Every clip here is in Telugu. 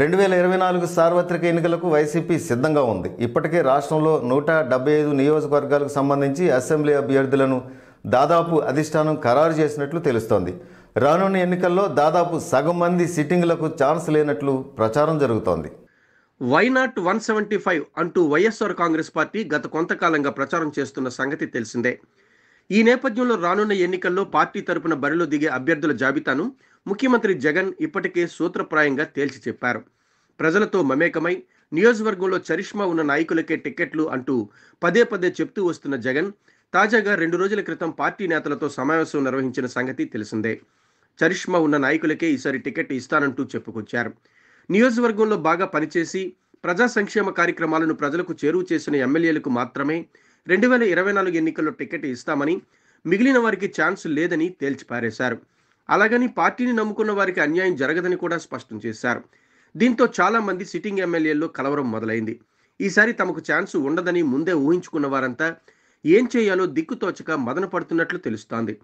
రెండు వేల ఇరవై నాలుగు సార్వత్రిక ఎన్నికలకు వైసీపీ సిద్ధంగా ఉంది ఇప్పటికే రాష్ట్రంలో నూట డెబ్బై ఐదు నియోజకవర్గాలకు సంబంధించి అసెంబ్లీ అభ్యర్థులను దాదాపు అధిష్టానం ఖరారు చేసినట్లు తెలుస్తోంది రానున్న ఎన్నికల్లో దాదాపు సగం మంది సిట్టింగ్లకు ఛాన్స్ లేనట్లు ప్రచారం జరుగుతోంది why not one seventy five అంటూ వైఎస్ఆర్ కాంగ్రెస్ పార్టీ గత కొంతకాలంగా ప్రచారం చేస్తున్న సంగతి తెలిసిందే ఈ నేపథ్యంలో రానున్న ఎన్నికల్లో పార్టీ తరపున బరిలో దిగే అభ్యర్థుల జాబితాను ముఖ్యమంత్రి జగన్ ఇప్పటికే సూత్రప్రాయంగా తేల్చి చెప్పారు ప్రజలతో మమేకమై నియోజకవర్గంలో చరిష్మా ఉన్న నాయకులకే టిక్కెట్లు అంటూ పదే పదే చెప్తూ వస్తున్న జగన్ తాజాగా రెండు రోజుల క్రితం పార్టీ నేతలతో సమావేశం నిర్వహించిన సంగతి తెలిసిందే చరిష్మా ఉన్న నాయకులకే ఈసారి టికెట్ ఇస్తానంటూ చెప్పుకొచ్చారు నియోజకవర్గంలో బాగా పనిచేసి ప్రజా సంక్షేమ కార్యక్రమాలను ప్రజలకు చేరువ చేసిన ఎమ్మెల్యేలకు మాత్రమే రెండు వేల ఇరవై నాలుగు ఎన్నికల్లో టికెట్ ఇస్తామని మిగిలిన వారికి ఛాన్స్ లేదని తేల్చిపారేశారు అలాగని పార్టీని నమ్ముకున్న వారికి అన్యాయం జరగదని కూడా స్పష్టం చేశారు దీంతో చాలామంది సిట్టింగ్ ఎమ్మెల్యేల్లో కలవరం మొదలైంది ఈసారి తమకు ఛాన్స్ ఉండదని ముందే ఊహించుకున్న వారంతా ఏం చేయాలో దిక్కుతోచక మదన పడుతున్నట్లు తెలుస్తోంది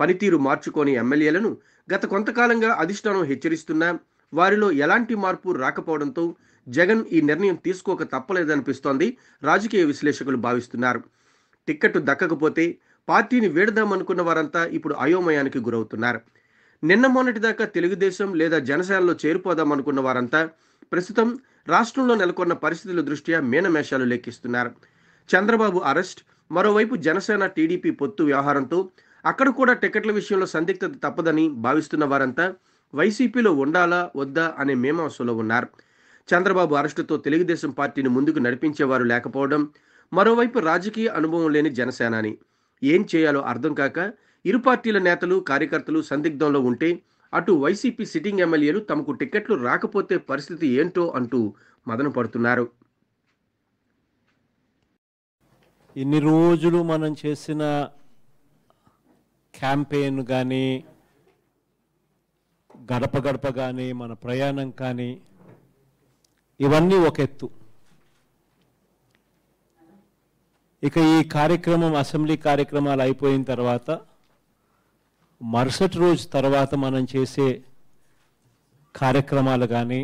పనితీరు మార్చుకోని ఎమ్మెల్యేలను గత కొంతకాలంగా అధిష్టానం హెచ్చరిస్తున్నా వారిలో ఎలాంటి మార్పు రాకపోవడంతో జగన్ ఈ నిర్ణయం తీసుకోక తప్పలేదనిపిస్తోంది రాజకీయ విశ్లేషకులు భావిస్తున్నారు టిక్కెట్ దక్కకపోతే పార్టీని వేడదామనుకున్న వారంతా ఇప్పుడు అయోమయానికి గురవుతున్నారు నిన్న మొన్నటి దాకా తెలుగుదేశం లేదా జనసేనలో చేరిపోదాం అనుకున్న వారంతా ప్రస్తుతం రాష్ట్రంలో నెలకొన్న పరిస్థితుల దృష్ట్యా మీనమేషాలు లెక్కిస్తున్నారు చంద్రబాబు అరెస్ట్ మరోవైపు జనసేన టీడీపీ పొత్తు వ్యవహారంతో అక్కడ కూడా టికెట్ల విషయంలో సందిగ్ధత తప్పదని భావిస్తున్న వారంతా వైసీపీలో ఉండాలా వద్దా అనే మీమాంసలో ఉన్నారు చంద్రబాబు అరెస్టుతో తెలుగుదేశం పార్టీని ముందుకు నడిపించేవారు లేకపోవడం మరోవైపు రాజకీయ అనుభవం లేని జనసేనాని ఏం చేయాలో అర్థం కాక ఇరు పార్టీల నేతలు కార్యకర్తలు సందిగ్ధంలో ఉంటే అటు వైసీపీ సిట్టింగ్ ఎమ్మెల్యేలు తమకు టికెట్లు రాకపోతే పరిస్థితి ఏంటో అంటూ మదన పడుతున్నారు ఇన్ని రోజులు మనం చేసిన క్యాంపెయిన్ కానీ గడప గడప కానీ మన ప్రయాణం కానీ ఇవన్నీ ఒక ఎత్తు ఇక ఈ కార్యక్రమం అసెంబ్లీ కార్యక్రమాలు అయిపోయిన తర్వాత మరుసటి రోజు తర్వాత మనం చేసే కార్యక్రమాలు కానీ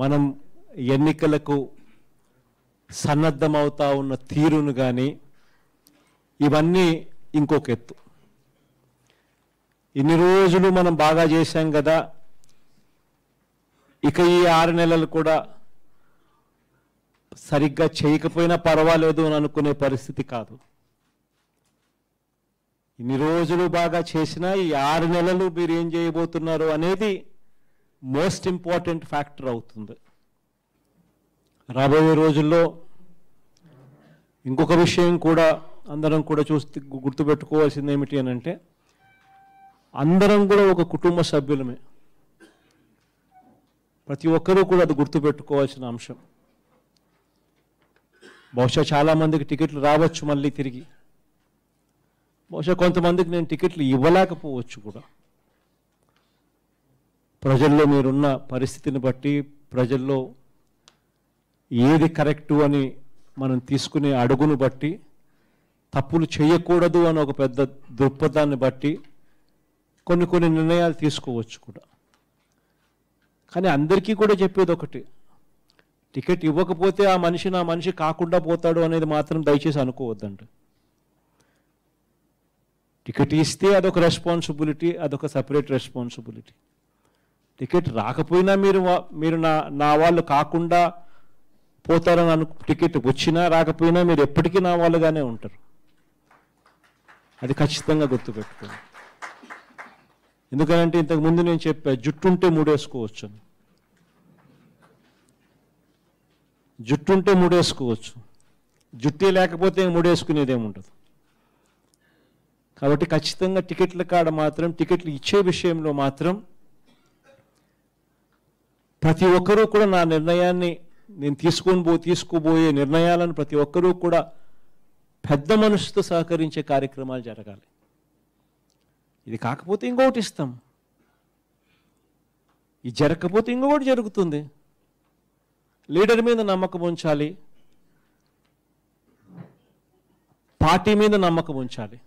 మనం ఎన్నికలకు సన్నద్ధమవుతా ఉన్న తీరును కానీ ఇవన్నీ ఇంకొక ఎత్తు ఇన్ని రోజులు మనం బాగా చేశాం కదా ఇక ఈ ఆరు నెలలు కూడా సరిగ్గా చేయకపోయినా పర్వాలేదు అని అనుకునే పరిస్థితి కాదు ఇన్ని రోజులు బాగా చేసినా ఈ ఆరు నెలలు మీరు ఏం చేయబోతున్నారు అనేది మోస్ట్ ఇంపార్టెంట్ ఫ్యాక్టర్ అవుతుంది రాబోయే రోజుల్లో ఇంకొక విషయం కూడా అందరం కూడా చూస్తే గుర్తుపెట్టుకోవాల్సింది ఏమిటి అని అంటే అందరం కూడా ఒక కుటుంబ సభ్యులమే ప్రతి ఒక్కరూ కూడా అది గుర్తుపెట్టుకోవాల్సిన అంశం బహుశా చాలామందికి టికెట్లు రావచ్చు మళ్ళీ తిరిగి బహుశా కొంతమందికి నేను టికెట్లు ఇవ్వలేకపోవచ్చు కూడా ప్రజల్లో మీరున్న పరిస్థితిని బట్టి ప్రజల్లో ఏది కరెక్టు అని మనం తీసుకునే అడుగును బట్టి తప్పులు చేయకూడదు అని ఒక పెద్ద దృక్పథాన్ని బట్టి కొన్ని కొన్ని నిర్ణయాలు తీసుకోవచ్చు కూడా కానీ అందరికీ కూడా చెప్పేది ఒకటి టికెట్ ఇవ్వకపోతే ఆ మనిషి నా మనిషి కాకుండా పోతాడు అనేది మాత్రం దయచేసి అనుకోవద్దండి టికెట్ ఇస్తే అదొక రెస్పాన్సిబిలిటీ అదొక సపరేట్ రెస్పాన్సిబిలిటీ టికెట్ రాకపోయినా మీరు మీరు నా నా వాళ్ళు కాకుండా పోతారని అను టికెట్ వచ్చినా రాకపోయినా మీరు ఎప్పటికీ నా వాళ్ళుగానే ఉంటారు అది ఖచ్చితంగా గుర్తుపెట్టుకోండి ఎందుకంటే ఇంతకు ముందు నేను చెప్పా జుట్టుంటే మూడేసుకోవచ్చు అని జుట్టుంటే మూడేసుకోవచ్చు జుట్టే లేకపోతే మూడేసుకునేదేముండదు కాబట్టి ఖచ్చితంగా టికెట్ల కాడ మాత్రం టికెట్లు ఇచ్చే విషయంలో మాత్రం ప్రతి ఒక్కరూ కూడా నా నిర్ణయాన్ని నేను తీసుకొని పో తీసుకుపోయే నిర్ణయాలను ప్రతి ఒక్కరూ కూడా పెద్ద మనసుతో సహకరించే కార్యక్రమాలు జరగాలి ఇది కాకపోతే ఇంకొకటి ఇస్తాం ఇది జరగకపోతే ఇంకొకటి జరుగుతుంది లీడర్ మీద నమ్మకం ఉంచాలి పార్టీ మీద నమ్మకం ఉంచాలి